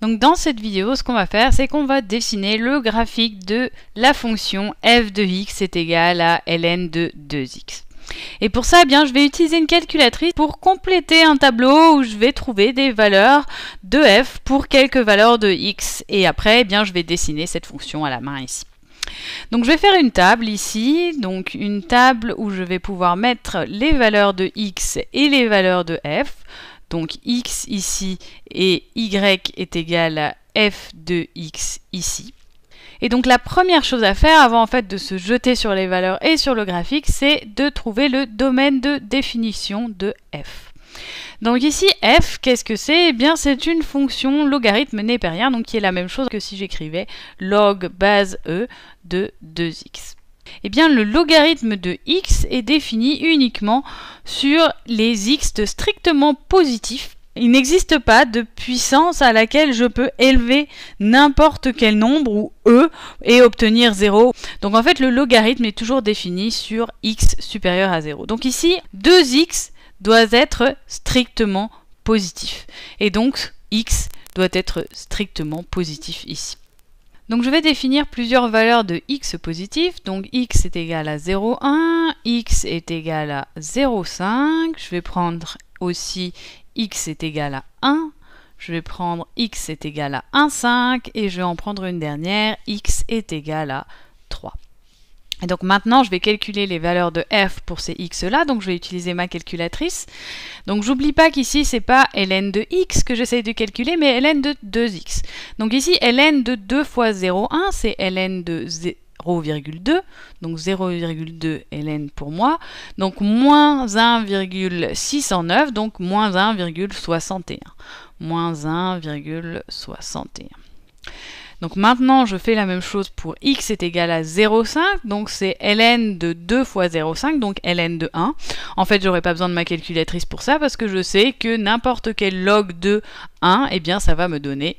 Donc dans cette vidéo, ce qu'on va faire, c'est qu'on va dessiner le graphique de la fonction f de x est égale à ln de 2x. Et pour ça, eh bien, je vais utiliser une calculatrice pour compléter un tableau où je vais trouver des valeurs de f pour quelques valeurs de x. Et après, eh bien, je vais dessiner cette fonction à la main ici. Donc je vais faire une table ici, donc une table où je vais pouvoir mettre les valeurs de x et les valeurs de f. Donc x ici et y est égal à f de x ici. Et donc la première chose à faire avant en fait de se jeter sur les valeurs et sur le graphique, c'est de trouver le domaine de définition de f. Donc ici, f, qu'est-ce que c'est Eh bien, c'est une fonction logarithme népérien, donc qui est la même chose que si j'écrivais log base e de 2x eh bien le logarithme de x est défini uniquement sur les x de strictement positifs. Il n'existe pas de puissance à laquelle je peux élever n'importe quel nombre ou e et obtenir 0. Donc en fait le logarithme est toujours défini sur x supérieur à 0. Donc ici 2x doit être strictement positif. Et donc x doit être strictement positif ici. Donc je vais définir plusieurs valeurs de x positif. Donc x est égal à 0,1, x est égal à 0,5. Je vais prendre aussi x est égal à 1. Je vais prendre x est égal à 1,5 et je vais en prendre une dernière, x est égal à 3. Et donc maintenant, je vais calculer les valeurs de f pour ces x là, donc je vais utiliser ma calculatrice. Donc j'oublie pas qu'ici, c'est pas ln de x que j'essaye de calculer, mais ln de 2x. Donc ici, ln de 2 fois 0,1, c'est ln de 0,2. Donc 0,2 ln pour moi. Donc moins 1,609, donc moins 1,61. 1,61. Donc maintenant, je fais la même chose pour x est égal à 0,5, donc c'est ln de 2 fois 0,5, donc ln de 1. En fait, j'aurais pas besoin de ma calculatrice pour ça, parce que je sais que n'importe quel log de 1, et eh bien, ça va me donner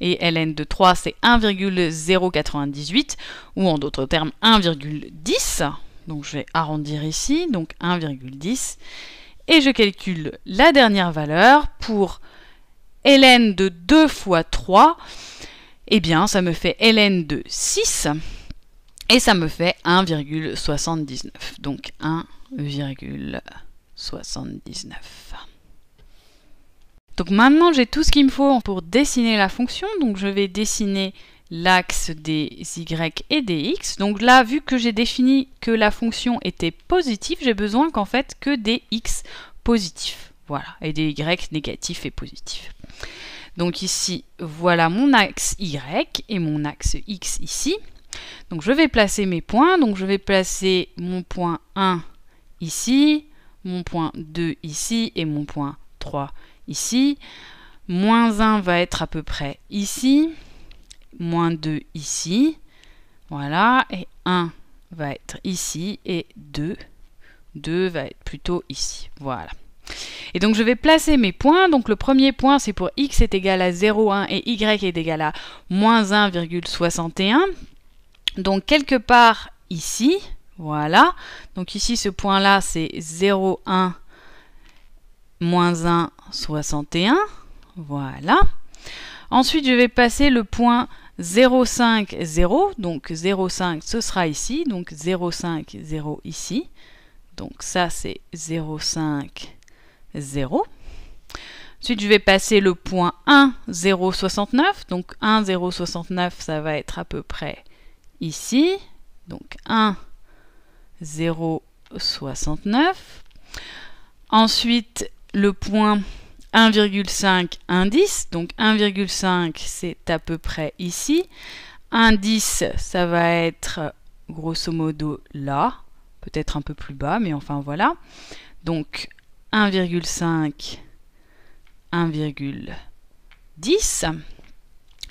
et ln de 3 c'est 1,098 ou en d'autres termes 1,10. Donc je vais arrondir ici, donc 1,10. Et je calcule la dernière valeur pour ln de 2 fois 3. et eh bien, ça me fait ln de 6 et ça me fait 1,79. Donc 1,79. Donc maintenant j'ai tout ce qu'il me faut pour dessiner la fonction, donc je vais dessiner l'axe des y et des x. Donc là, vu que j'ai défini que la fonction était positive, j'ai besoin qu'en fait que des x positifs. Voilà, et des y négatifs et positifs. Donc ici, voilà mon axe y et mon axe x ici. Donc je vais placer mes points, donc je vais placer mon point 1 ici, mon point 2 ici et mon point 3 ici, moins 1 va être à peu près ici, moins 2 ici, voilà, et 1 va être ici, et 2, 2 va être plutôt ici, voilà. Et donc je vais placer mes points, donc le premier point c'est pour x est égal à 0,1 et y est égal à moins 1,61, donc quelque part ici, voilà, donc ici ce point là c'est 0,1 moins 1 61. Voilà. Ensuite, je vais passer le point 050, donc 05 ce sera ici, donc 050 ici. Donc ça c'est 050. Ensuite, je vais passer le point 1069. Donc 1069, ça va être à peu près ici. Donc 1069. Ensuite, le point 1,5 indice, donc 1,5 c'est à peu près ici, 1,10, ça va être grosso modo là, peut-être un peu plus bas, mais enfin voilà. Donc 1,5, 1,10.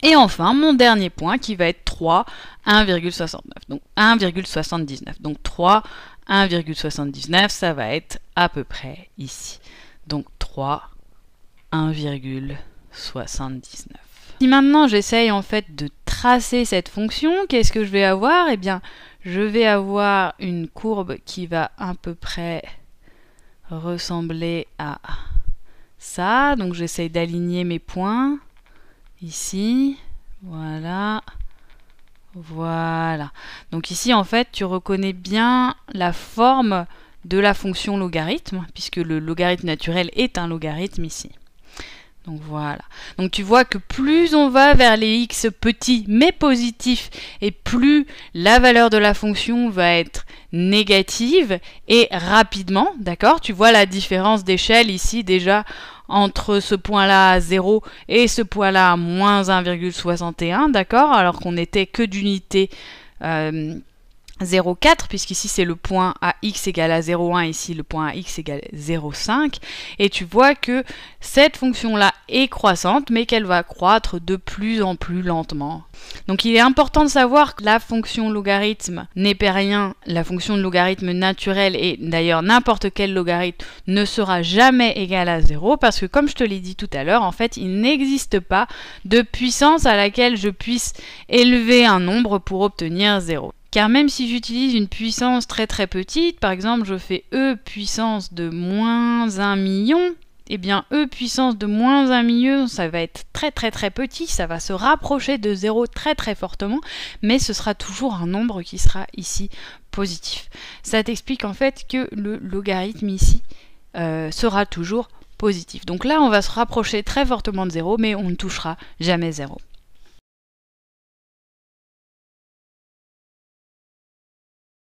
Et enfin, mon dernier point qui va être 3, 1,69. Donc 1,79. Donc 3, 1,79, ça va être à peu près ici. Donc 3, 1,79. Si maintenant j'essaye en fait de tracer cette fonction, qu'est-ce que je vais avoir Eh bien, je vais avoir une courbe qui va à peu près ressembler à ça. Donc j'essaye d'aligner mes points ici. Voilà. Voilà. Donc ici, en fait, tu reconnais bien la forme de la fonction logarithme, puisque le logarithme naturel est un logarithme ici. Donc voilà. Donc tu vois que plus on va vers les x petits mais positifs et plus la valeur de la fonction va être négative et rapidement, d'accord Tu vois la différence d'échelle ici déjà entre ce point-là à 0 et ce point-là à moins 1,61, d'accord Alors qu'on n'était que d'unité euh, 0,4 puisqu'ici c'est le point à x égale à 0,1 ici le point à x égale 0,5 et tu vois que cette fonction là est croissante mais qu'elle va croître de plus en plus lentement. Donc il est important de savoir que la fonction logarithme n'est pas rien, la fonction de logarithme naturelle et d'ailleurs n'importe quel logarithme ne sera jamais égal à 0 parce que comme je te l'ai dit tout à l'heure en fait il n'existe pas de puissance à laquelle je puisse élever un nombre pour obtenir 0. Car même si j'utilise une puissance très très petite, par exemple je fais E puissance de moins 1 million, et eh bien E puissance de moins 1 million, ça va être très très très petit, ça va se rapprocher de 0 très très fortement, mais ce sera toujours un nombre qui sera ici positif. Ça t'explique en fait que le logarithme ici euh, sera toujours positif. Donc là, on va se rapprocher très fortement de 0, mais on ne touchera jamais 0.